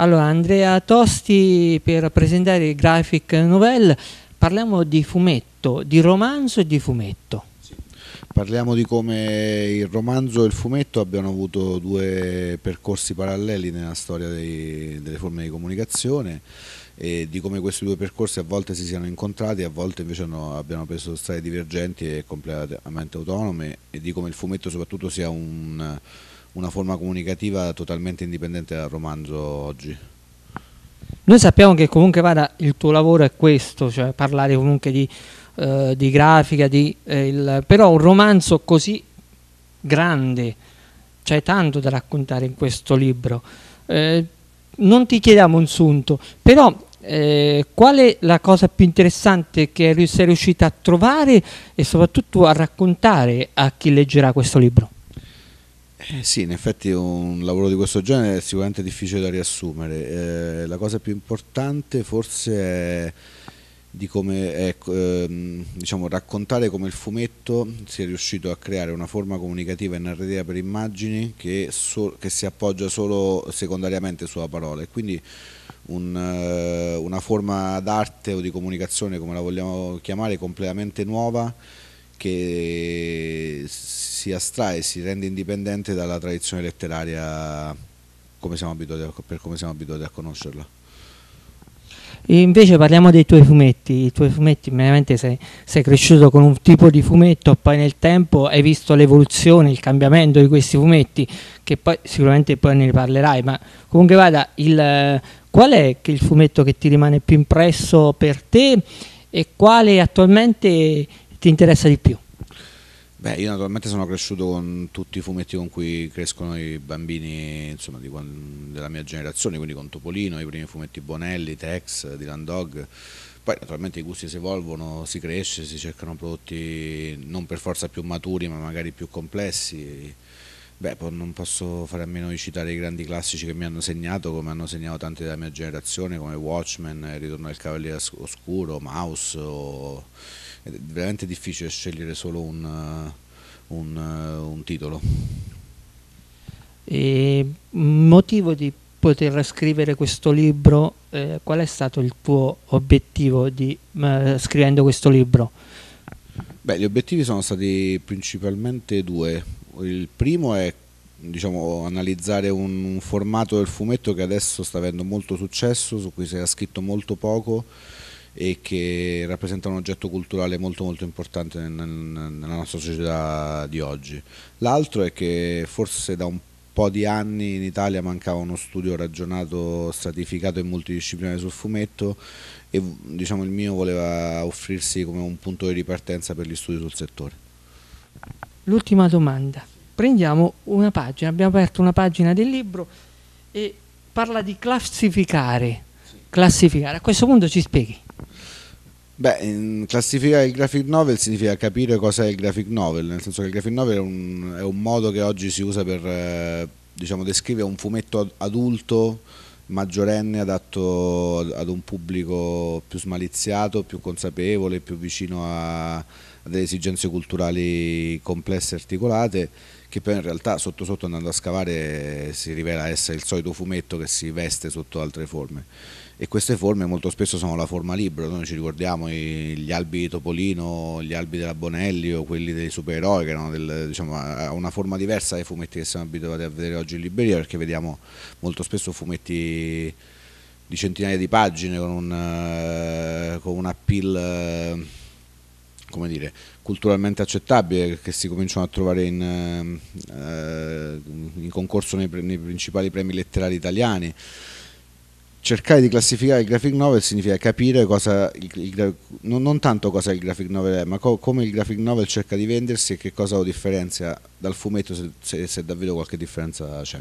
Allora, Andrea Tosti per presentare Graphic Novel, parliamo di fumetto, di romanzo e di fumetto. Sì. Parliamo di come il romanzo e il fumetto abbiano avuto due percorsi paralleli nella storia dei, delle forme di comunicazione e di come questi due percorsi a volte si siano incontrati, a volte invece no, abbiano preso strade divergenti e completamente autonome e di come il fumetto soprattutto sia un una forma comunicativa totalmente indipendente dal romanzo oggi. Noi sappiamo che comunque vada il tuo lavoro è questo, cioè parlare comunque di, eh, di grafica, di, eh, il, però un romanzo così grande, c'è tanto da raccontare in questo libro. Eh, non ti chiediamo un sunto, però eh, qual è la cosa più interessante che sei riuscita a trovare e soprattutto a raccontare a chi leggerà questo libro? Eh sì, in effetti un lavoro di questo genere è sicuramente difficile da riassumere. Eh, la cosa più importante forse è di come è, ehm, diciamo, raccontare come il fumetto sia riuscito a creare una forma comunicativa e narrativa per immagini che, so che si appoggia solo secondariamente sulla parola e quindi un, eh, una forma d'arte o di comunicazione, come la vogliamo chiamare, completamente nuova che si si astrae, si rende indipendente dalla tradizione letteraria come abituati, per come siamo abituati a conoscerla. E invece parliamo dei tuoi fumetti, i tuoi fumetti ovviamente sei, sei, cresciuto con un tipo di fumetto, poi nel tempo hai visto l'evoluzione, il cambiamento di questi fumetti, che poi sicuramente poi ne riparlerai, ma comunque vada, il, qual è il fumetto che ti rimane più impresso per te e quale attualmente ti interessa di più? Beh, io naturalmente sono cresciuto con tutti i fumetti con cui crescono i bambini insomma, di, della mia generazione, quindi con Topolino, i primi fumetti Bonelli, Tex, Dylan Dog. Poi naturalmente i gusti si evolvono, si cresce, si cercano prodotti non per forza più maturi ma magari più complessi Beh, non posso fare a meno di citare i grandi classici che mi hanno segnato, come hanno segnato tanti della mia generazione, come Watchmen, Ritorno al Cavaliere Oscuro, Mouse. O... È veramente difficile scegliere solo un, un, un titolo. E motivo di poter scrivere questo libro, eh, qual è stato il tuo obiettivo di, eh, scrivendo questo libro? Beh, gli obiettivi sono stati principalmente due il primo è diciamo, analizzare un, un, formato del fumetto che adesso sta avendo molto successo, su cui si era scritto molto poco e che rappresenta un oggetto culturale molto molto importante nel, nel, nella nostra società di oggi. L'altro è che forse da un po' di anni in Italia mancava uno studio ragionato, stratificato e multidisciplinare sul fumetto e diciamo, il mio voleva offrirsi come un punto di ripartenza per gli studi sul settore. L'ultima domanda prendiamo una pagina, abbiamo aperto una pagina del libro e parla di classificare. Classificare, a questo punto ci spieghi. Beh, classificare il graphic novel significa capire cosa è il graphic novel, nel senso che il graphic novel è un, è un modo che oggi si usa per eh, diciamo, descrivere un fumetto adulto maggiorenne adatto ad un pubblico più smaliziato, più consapevole, più vicino a, a delle esigenze culturali complesse e articolate che poi in realtà sotto sotto andando a scavare si rivela essere il solito fumetto che si veste sotto altre forme e queste forme molto spesso sono la forma libera, noi ci ricordiamo gli albi di Topolino, gli albi della Bonelli o quelli dei supereroi che erano del, diciamo, una forma diversa dai fumetti che siamo abituati a vedere oggi in libreria perché vediamo molto spesso fumetti di centinaia di pagine con un, eh, con un appeal eh, come dire, culturalmente accettabile che si cominciano a trovare in, ehm, eh, in concorso nei, nei, principali premi letterari italiani. Cercare di classificare il graphic novel significa capire cosa il, il, non, non, tanto cosa il graphic novel è, ma co, come il graphic novel cerca di vendersi e che cosa lo differenzia dal fumetto, se, se, se davvero qualche differenza c'è.